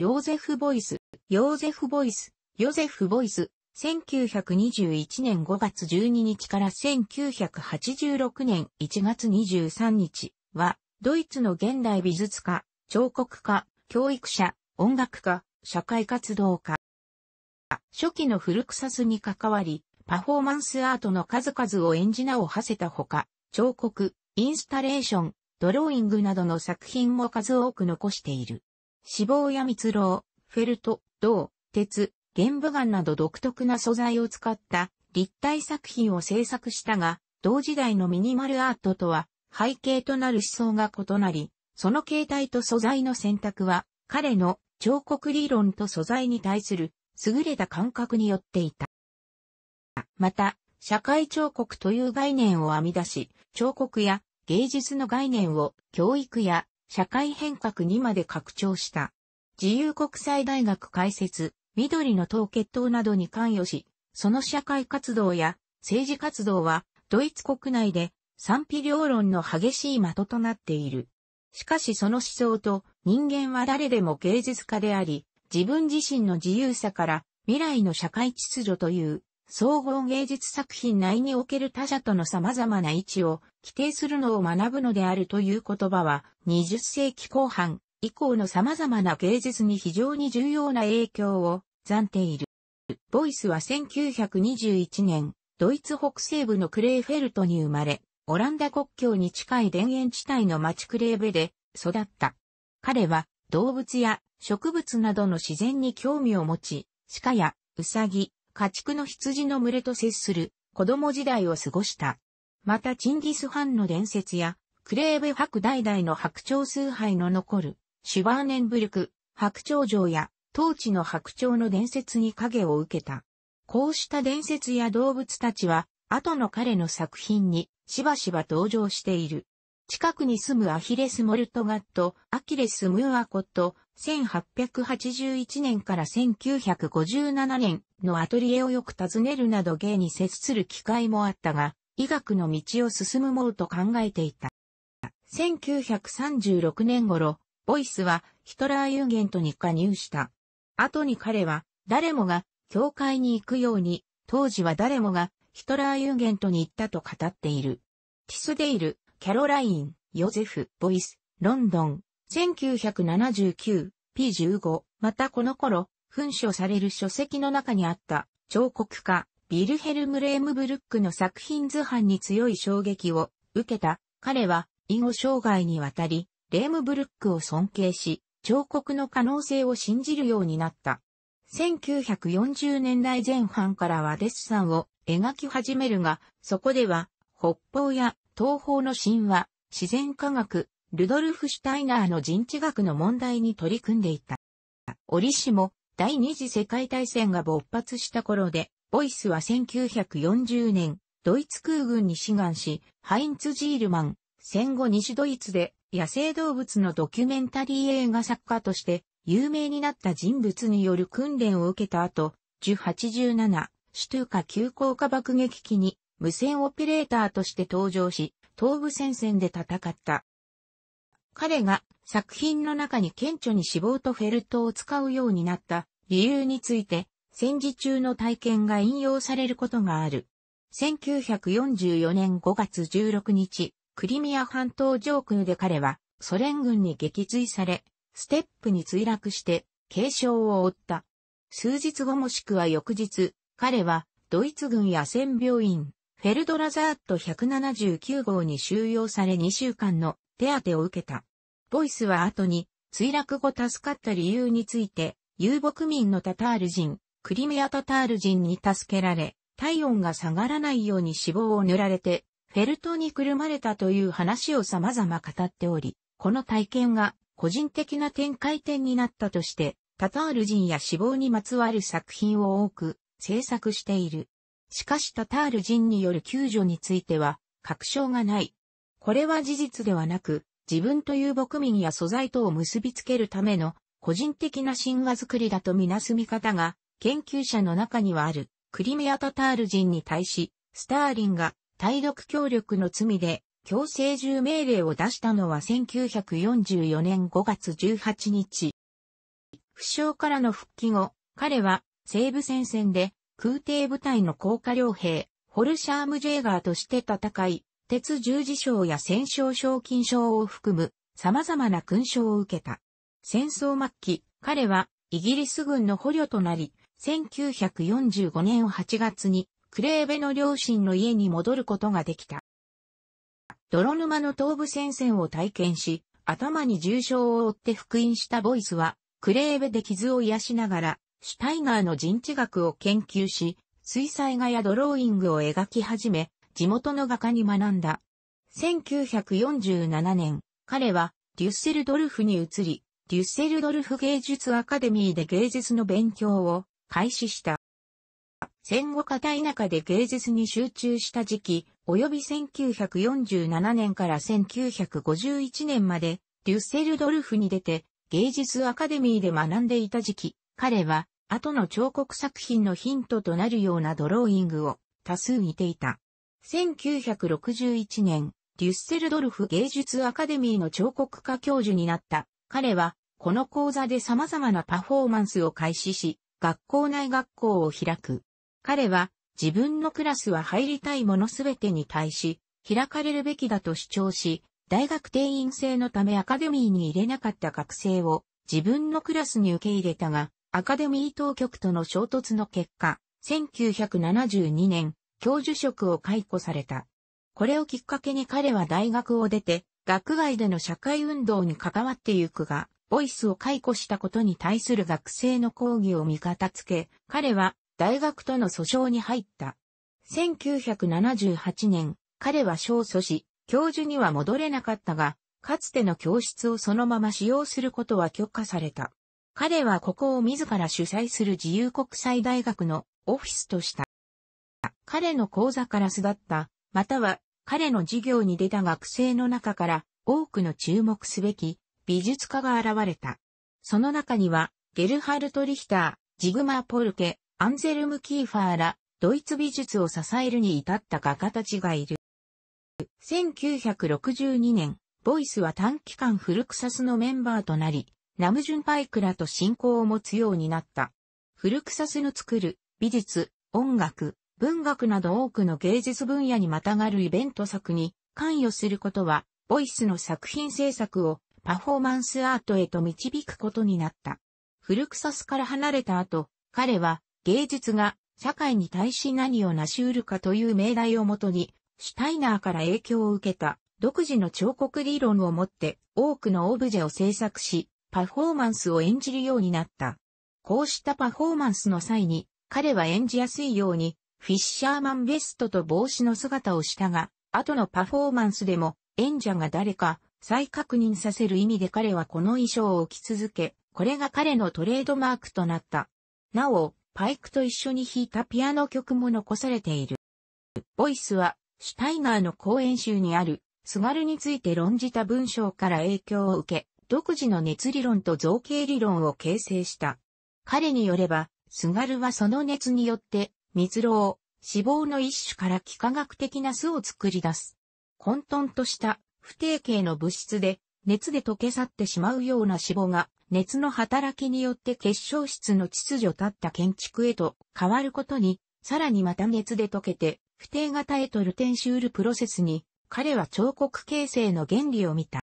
ヨーゼフ・ボイス、ヨーゼフ・ボイス、ヨゼフ・ボイス、1921年5月12日から1986年1月23日は、ドイツの現代美術家、彫刻家、教育者、音楽家、社会活動家。初期の古草スに関わり、パフォーマンスアートの数々を演じ名を馳せたほか、彫刻、インスタレーション、ドローイングなどの作品も数多く残している。脂肪や蜜蝋、フェルト、銅、鉄、玄武岩など独特な素材を使った立体作品を制作したが、同時代のミニマルアートとは背景となる思想が異なり、その形態と素材の選択は彼の彫刻理論と素材に対する優れた感覚によっていた。また、社会彫刻という概念を編み出し、彫刻や芸術の概念を教育や社会変革にまで拡張した。自由国際大学開設、緑の党決闘などに関与し、その社会活動や政治活動はドイツ国内で賛否両論の激しい的となっている。しかしその思想と人間は誰でも芸術家であり、自分自身の自由さから未来の社会秩序という総合芸術作品内における他者との様々な位置を規定するのを学ぶのであるという言葉は20世紀後半以降の様々な芸術に非常に重要な影響を残っている。ボイスは1921年、ドイツ北西部のクレーフェルトに生まれ、オランダ国境に近い田園地帯の町クレーベで育った。彼は動物や植物などの自然に興味を持ち、鹿やウサギ、家畜の羊の群れと接する子供時代を過ごした。またチンギス・ハンの伝説や、クレーベ白代々の白鳥崇拝の残る、シュバーネンブルク、白鳥城や、当地の白鳥の伝説に影を受けた。こうした伝説や動物たちは、後の彼の作品にしばしば登場している。近くに住むアヒレス・モルトガット、アキレス・ムーアコット、1881年から1957年のアトリエをよく訪ねるなど芸に接する機会もあったが、医学の道を進むもうと考えていた。1936年頃、ボイスはヒトラーユーゲントに加入した。後に彼は、誰もが教会に行くように、当時は誰もがヒトラーユーゲントに行ったと語っている。ティスデイル、キャロライン、ヨゼフ、ボイス、ロンドン、1979、P15。またこの頃、噴書される書籍の中にあった彫刻家、ビルヘルム・レームブルックの作品図版に強い衝撃を受けた。彼は、以後生涯にわたり、レームブルックを尊敬し、彫刻の可能性を信じるようになった。1940年代前半からはデッサンを描き始めるが、そこでは、北方や東方の神話、自然科学、ルドルフ・シュタイナーの人知学の問題に取り組んでいた。折しも、第二次世界大戦が勃発した頃で、ボイスは1940年、ドイツ空軍に志願し、ハインツ・ジールマン、戦後西ドイツで野生動物のドキュメンタリー映画作家として有名になった人物による訓練を受けた後、1087、ゥーカ急降下爆撃機に無線オペレーターとして登場し、東部戦線で戦った。彼が作品の中に顕著に脂肪とフェルトを使うようになった理由について、戦時中の体験が引用されることがある。1944年5月16日、クリミア半島上空で彼はソ連軍に撃墜され、ステップに墜落して軽傷を負った。数日後もしくは翌日、彼はドイツ軍野戦病院フェルドラザーット179号に収容され2週間の手当を受けた。ボイスは後に墜落後助かった理由について、遊牧民のタタール人、クリミアタタール人に助けられ、体温が下がらないように脂肪を塗られて、フェルトにくるまれたという話を様々語っており、この体験が個人的な展開点になったとして、タタール人や死亡にまつわる作品を多く制作している。しかしタタール人による救助については、確証がない。これは事実ではなく、自分という牧民や素材とを結びつけるための個人的な神話作りだとみなす見方が、研究者の中にはある、クリミアタタール人に対し、スターリンが対独協力の罪で強制住命令を出したのは1944年5月18日。負傷からの復帰後、彼は西部戦線で空挺部隊の降下両兵、ホルシャーム・ジェーガーとして戦い、鉄十字章や戦勝賞金賞を含む様々な勲章を受けた。戦争末期、彼はイギリス軍の捕虜となり、1945年8月にクレーベの両親の家に戻ることができた。泥沼の東部戦線を体験し、頭に重傷を負って復員したボイスは、クレーベで傷を癒しながら、シュタイガーの人知学を研究し、水彩画やドローイングを描き始め、地元の画家に学んだ。1947年、彼はデュッセルドルフに移り、デュッセルドルフ芸術アカデミーで芸術の勉強を開始した。戦後片田舎で芸術に集中した時期、及び1947年から1951年まで、デュッセルドルフに出て、芸術アカデミーで学んでいた時期、彼は、後の彫刻作品のヒントとなるようなドローイングを多数見ていた。1961年、デュッセルドルフ芸術アカデミーの彫刻家教授になった彼は、この講座で様々なパフォーマンスを開始し、学校内学校を開く。彼は、自分のクラスは入りたいものすべてに対し、開かれるべきだと主張し、大学定員制のためアカデミーに入れなかった学生を自分のクラスに受け入れたが、アカデミー当局との衝突の結果、1972年、教授職を解雇された。これをきっかけに彼は大学を出て、学外での社会運動に関わってゆくが、ボイスを解雇したことに対する学生の抗議を味方つけ、彼は大学との訴訟に入った。1978年、彼は勝訴し、教授には戻れなかったが、かつての教室をそのまま使用することは許可された。彼はここを自ら主催する自由国際大学のオフィスとした。彼の講座から巣立った、または彼の授業に出た学生の中から多くの注目すべき美術家が現れた。その中には、ゲルハルト・リヒター、ジグマポルケ、アンゼルム・キーファーら、ドイツ美術を支えるに至った画家たちがいる。1962年、ボイスは短期間フルクサスのメンバーとなり、ナムジュンパイクらと信仰を持つようになった。古サスの作る美術、音楽、文学など多くの芸術分野にまたがるイベント作に関与することは、ボイスの作品制作をパフォーマンスアートへと導くことになった。フルクサスから離れた後、彼は芸術が社会に対し何を成し得るかという命題をもとに、シュタイナーから影響を受けた独自の彫刻理論を持って多くのオブジェを制作し、パフォーマンスを演じるようになった。こうしたパフォーマンスの際に、彼は演じやすいように、フィッシャーマンベストと帽子の姿をしたが、後のパフォーマンスでも、演者が誰か、再確認させる意味で彼はこの衣装を着続け、これが彼のトレードマークとなった。なお、パイクと一緒に弾いたピアノ曲も残されている。ボイスは、シュタイガーの講演集にある、すがるについて論じた文章から影響を受け、独自の熱理論と造形理論を形成した。彼によれば、津軽はその熱によって、蜜蝋、脂肪の一種から幾何学的な巣を作り出す。混沌とした不定形の物質で、熱で溶け去ってしまうような脂肪が、熱の働きによって結晶質の秩序立った建築へと変わることに、さらにまた熱で溶けて、不定型へとルテンシュールプロセスに、彼は彫刻形成の原理を見た。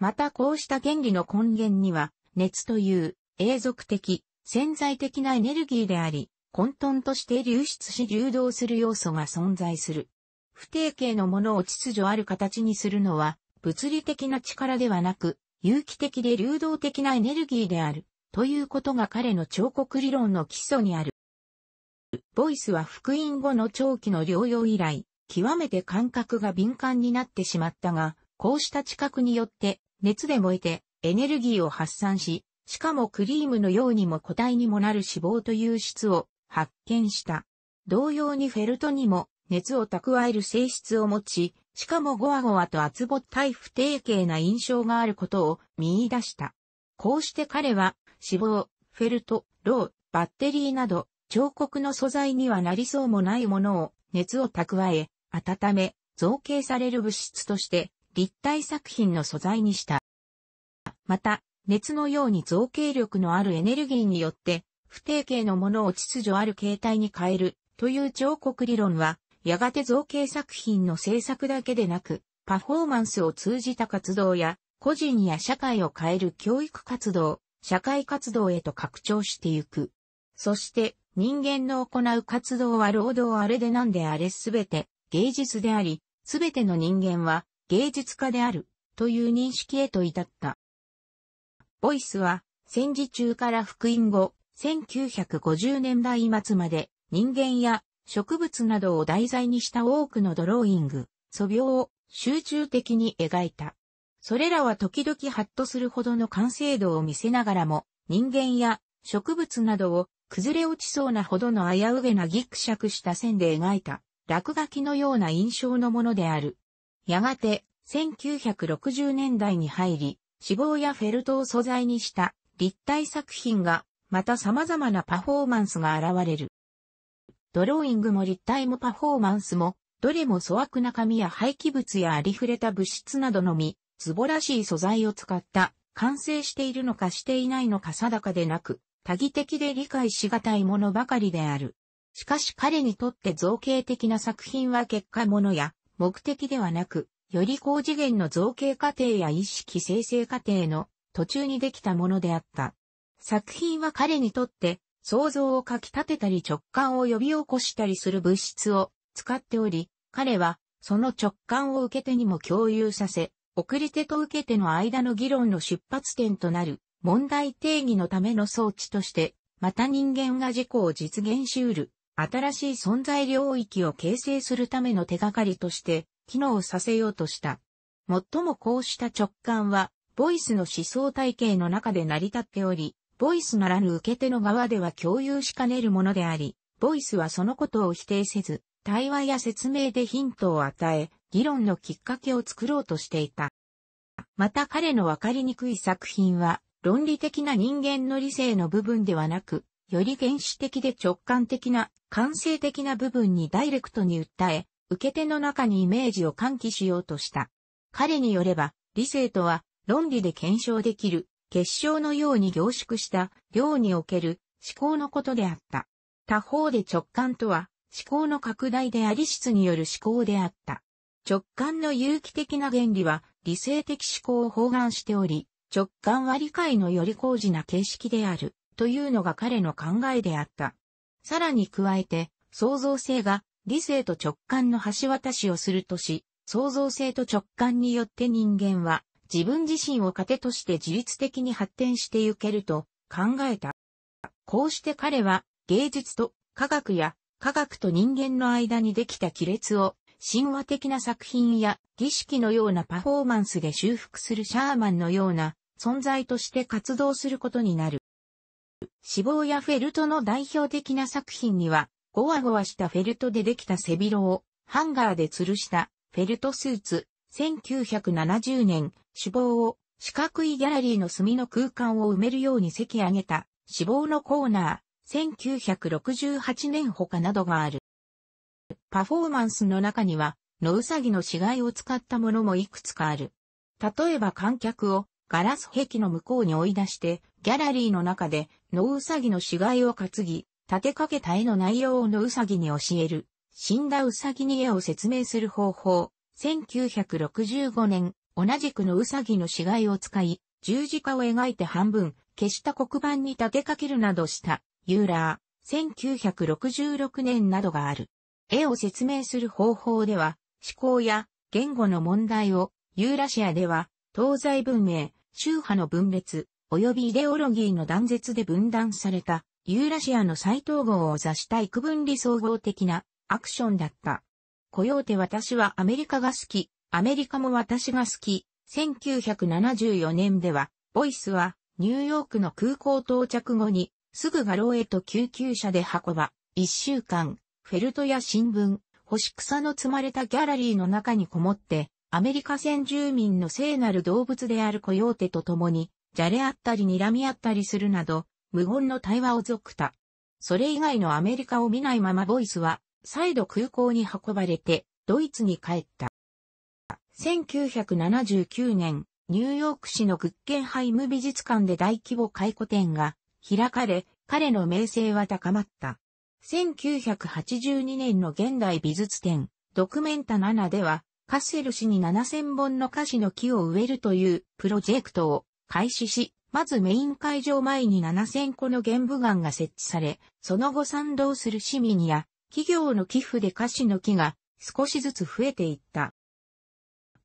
またこうした原理の根源には、熱という永続的、潜在的なエネルギーであり、混沌として流出し流動する要素が存在する。不定形のものを秩序ある形にするのは、物理的な力ではなく、有機的で流動的なエネルギーである、ということが彼の彫刻理論の基礎にある。ボイスは福音後の長期の療養以来、極めて感覚が敏感になってしまったが、こうした知覚によって熱で燃えてエネルギーを発散し、しかもクリームのようにも固体にもなる脂肪という質を発見した。同様にフェルトにも熱を蓄える性質を持ち、しかもゴワゴワと厚ぼったい不定形な印象があることを見出した。こうして彼は脂肪、フェルト、ロー、バッテリーなど彫刻の素材にはなりそうもないものを熱を蓄え、温め、造形される物質として立体作品の素材にした。また、熱のように造形力のあるエネルギーによって、不定形のものを秩序ある形態に変えるという彫刻理論は、やがて造形作品の制作だけでなく、パフォーマンスを通じた活動や、個人や社会を変える教育活動、社会活動へと拡張してゆく。そして、人間の行う活動は労働あれでなんであれすべて芸術であり、すべての人間は芸術家であるという認識へと至った。ボイスは戦時中から復員後、1950年代末まで人間や植物などを題材にした多くのドローイング、素描を集中的に描いた。それらは時々ハッとするほどの完成度を見せながらも、人間や植物などを崩れ落ちそうなほどの危うげなギクシャクした線で描いた落書きのような印象のものである。やがて、1960年代に入り、脂肪やフェルトを素材にした立体作品が、また様々なパフォーマンスが現れる。ドローイングも立体もパフォーマンスも、どれも粗悪な紙や廃棄物やありふれた物質などのみ、ズボらしい素材を使った、完成しているのかしていないのか定かでなく、多義的で理解しがたいものばかりである。しかし彼にとって造形的な作品は結果ものや、目的ではなく、より高次元の造形過程や意識生成過程の途中にできたものであった。作品は彼にとって想像をかき立てたり直感を呼び起こしたりする物質を使っており、彼はその直感を受け手にも共有させ、送り手と受け手の間の議論の出発点となる問題定義のための装置として、また人間が自己を実現し得る新しい存在領域を形成するための手がかりとして機能させようとした。最もこうした直感は、ボイスの思想体系の中で成り立っており、ボイスならぬ受け手の側では共有しかねるものであり、ボイスはそのことを否定せず、対話や説明でヒントを与え、議論のきっかけを作ろうとしていた。また彼のわかりにくい作品は、論理的な人間の理性の部分ではなく、より原始的で直感的な感性的な部分にダイレクトに訴え、受け手の中にイメージを喚起しようとした。彼によれば、理性とは論理で検証できる、結晶のように凝縮した量における思考のことであった。他方で直感とは思考の拡大であり質による思考であった。直感の有機的な原理は理性的思考を包含しており、直感は理解のより高次な形式である。というのが彼の考えであった。さらに加えて、創造性が理性と直感の橋渡しをするとし、創造性と直感によって人間は自分自身を糧として自律的に発展していけると考えた。こうして彼は芸術と科学や科学と人間の間にできた亀裂を神話的な作品や儀式のようなパフォーマンスで修復するシャーマンのような存在として活動することになる。脂肪やフェルトの代表的な作品には、ゴワゴワしたフェルトでできた背広をハンガーで吊るしたフェルトスーツ、1970年、脂肪を四角いギャラリーの隅の空間を埋めるように席上げた脂肪のコーナー、1968年他などがある。パフォーマンスの中には、野うさぎの死骸を使ったものもいくつかある。例えば観客をガラス壁の向こうに追い出して、ギャラリーの中で、ノウサギの死骸を担ぎ、立てかけた絵の内容をノウサギに教える、死んだウサギに絵を説明する方法、1965年、同じくのウサギの死骸を使い、十字架を描いて半分、消した黒板に立てかけるなどした、ユーラー、1966年などがある。絵を説明する方法では、思考や言語の問題を、ユーラシアでは、東西文明、宗派の分裂、及びイデオロギーの断絶で分断された、ユーラシアの再統合を座した幾分離総合的なアクションだった。コヨーテ私はアメリカが好き、アメリカも私が好き、1974年では、ボイスはニューヨークの空港到着後に、すぐ画廊へと救急車で運ば、一週間、フェルトや新聞、干し草の積まれたギャラリーの中にこもって、アメリカ先住民の聖なる動物である雇用手と共に、じゃれあったり睨み合ったりするなど、無言の対話を続た。それ以外のアメリカを見ないままボイスは、再度空港に運ばれて、ドイツに帰った。1979年、ニューヨーク市のグッケンハイム美術館で大規模回顧展が開かれ、彼の名声は高まった。1982年の現代美術展、ドクメンタ7では、カッセル氏に7000本の歌詞の木を植えるというプロジェクトを開始し、まずメイン会場前に7000個の玄武岩が設置され、その後賛同する市民や企業の寄付で菓子の木が少しずつ増えていった。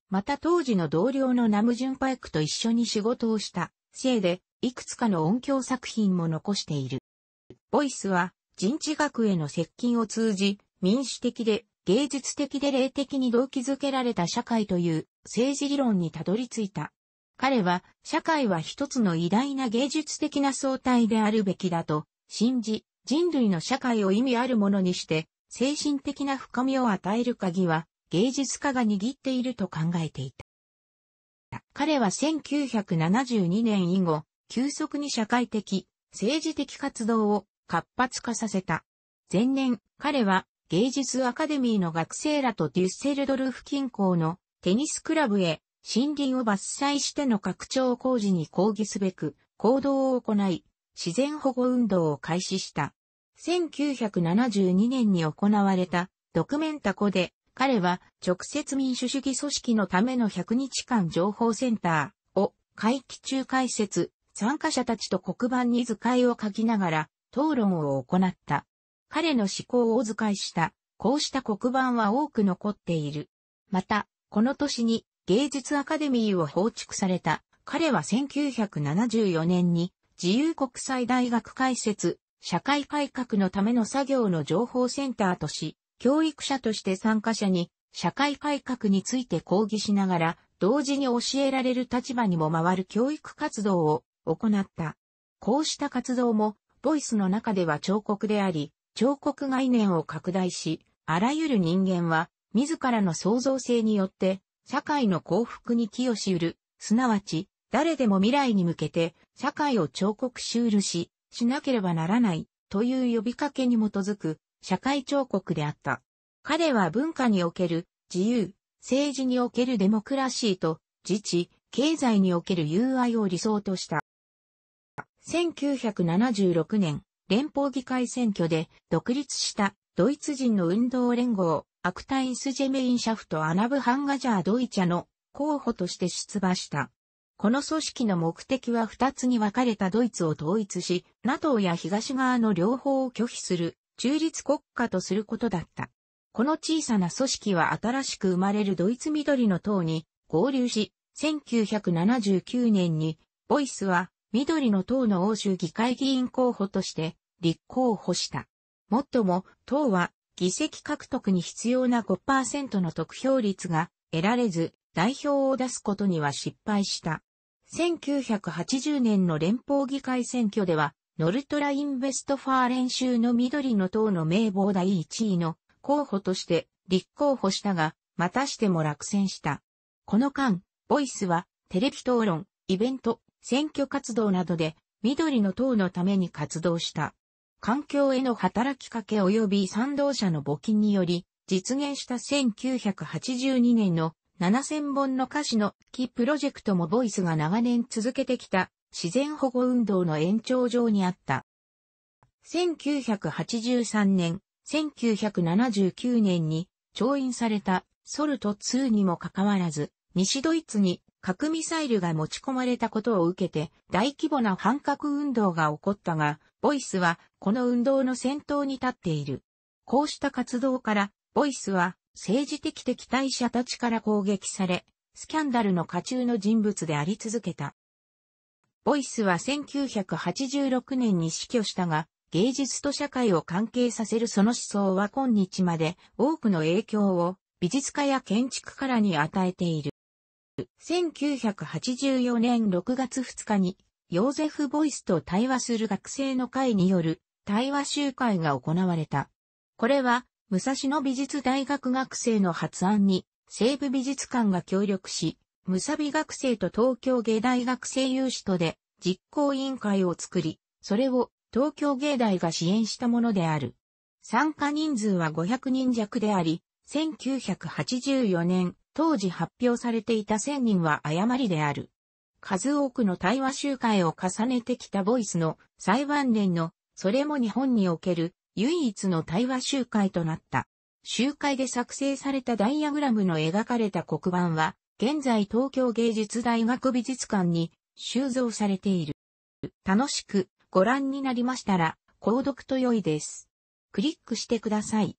また当時の同僚のナムジュンパイクと一緒に仕事をしたせいで、いくつかの音響作品も残している。ボイスは人知学への接近を通じ、民主的で芸術的で霊的に動機づけられた社会という政治理論にたどり着いた。彼は、社会は一つの偉大な芸術的な相対であるべきだと、信じ、人類の社会を意味あるものにして、精神的な深みを与える鍵は、芸術家が握っていると考えていた。彼は1972年以後、急速に社会的、政治的活動を活発化させた。前年、彼は芸術アカデミーの学生らとデュッセルドルフ近郊のテニスクラブへ森林を伐採しての拡張工事に抗議すべく行動を行い、自然保護運動を開始した。1972年に行われたドクメンタコで彼は直接民主主義組織のための100日間情報センターを会期中解説、参加者たちと黒板に図解を書きながら討論を行った。彼の思考を図解した、こうした黒板は多く残っている。また、この年に芸術アカデミーを放逐された。彼は1974年に自由国際大学開設、社会改革のための作業の情報センターとし、教育者として参加者に社会改革について講義しながら、同時に教えられる立場にも回る教育活動を行った。こうした活動も、ボイスの中では彫刻であり、彫刻概念を拡大し、あらゆる人間は、自らの創造性によって社会の幸福に寄与しうる、すなわち、誰でも未来に向けて、社会を彫刻しうるし、しなければならない、という呼びかけに基づく、社会彫刻であった。彼は文化における、自由、政治におけるデモクラシーと、自治、経済における友愛を理想とした。1976年、連邦議会選挙で独立したドイツ人の運動連合、アクタインスジェメインシャフトアナブハンガジャードイチャの候補として出馬した。この組織の目的は二つに分かれたドイツを統一し、NATO や東側の両方を拒否する中立国家とすることだった。この小さな組織は新しく生まれるドイツ緑の党に合流し、1979年に、ボイスは緑の党の欧州議会議員候補として立候補した。もっとも、党は議席獲得に必要な5%の得票率が得られず、代表を出すことには失敗した。1980年の連邦議会選挙では、ノルトラインベストファー練習州の緑の党の名簿第1位の候補として立候補したが、またしても落選した。この間、ボイスはテレビ討論、イベント、選挙活動などで緑の党のために活動した。環境への働きかけ及び賛同者の募金により、実現した1982年の7000本の歌詞の木プロジェクトもボイスが長年続けてきた自然保護運動の延長上にあった。1983年、1979年に調印されたソルト2にもかかわらず、西ドイツに核ミサイルが持ち込まれたことを受けて大規模な反核運動が起こったが、ボイスはこの運動の先頭に立っている。こうした活動から、ボイスは政治的敵対者たちから攻撃され、スキャンダルの下中の人物であり続けた。ボイスは1986年に死去したが、芸術と社会を関係させるその思想は今日まで多くの影響を美術家や建築家らに与えている。1984年6月2日に、ヨーゼフ・ボイスと対話する学生の会による対話集会が行われた。これは、武蔵野美術大学学生の発案に、西部美術館が協力し、武蔵美学生と東京芸大学生有志とで実行委員会を作り、それを東京芸大が支援したものである。参加人数は500人弱であり、1984年当時発表されていた1000人は誤りである。数多くの対話集会を重ねてきたボイスの裁判連の、それも日本における唯一の対話集会となった。集会で作成されたダイアグラムの描かれた黒板は、現在東京芸術大学美術館に収蔵されている。楽しくご覧になりましたら、購読と良いです。クリックしてください。